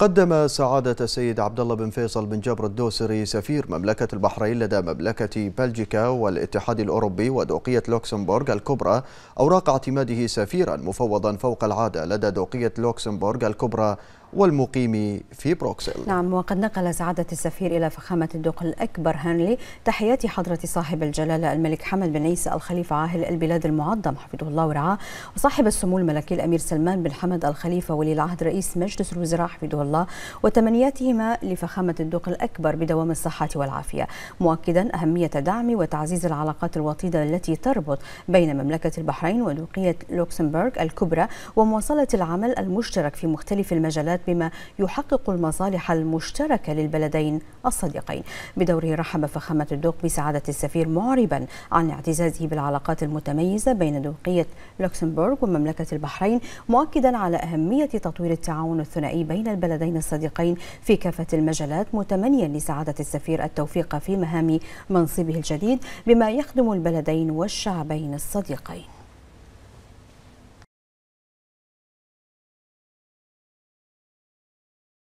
قدم سعادة السيد عبد الله بن فيصل بن جبر الدوسري سفير مملكة البحرين لدى مملكة بلجيكا والاتحاد الأوروبي ودوقية لوكسمبورغ الكبرى أوراق اعتماده سفيرا مفوضا فوق العادة لدى دوقية لوكسمبورغ الكبرى والمقيم في بروكسل نعم وقد نقل سعادة السفير إلى فخامة الدوق الأكبر هنلي تحيات حضرة صاحب الجلالة الملك حمد بن عيسى الخليفة عاهل البلاد المعظم حفظه الله ورعاه وصاحب السمو الملكي الأمير سلمان بن حمد الخليفة ولي العهد رئيس مجلس الوزراء حفظه الله وتمنياتهما لفخامة الدوق الأكبر بدوام الصحة والعافية مؤكدا أهمية دعم وتعزيز العلاقات الوطيدة التي تربط بين مملكة البحرين ودوقية لوكسمبورغ الكبرى ومواصلة العمل المشترك في مختلف المجالات العلاقات بما يحقق المصالح المشتركة للبلدين الصديقين بدوره رحب فخامة الدوق بسعادة السفير معربا عن اعتزازه بالعلاقات المتميزة بين دوقية لوكسمبورغ ومملكة البحرين مؤكدا على أهمية تطوير التعاون الثنائي بين البلدين الصديقين في كافة المجالات متمنيا لسعادة السفير التوفيق في مهام منصبه الجديد بما يخدم البلدين والشعبين الصديقين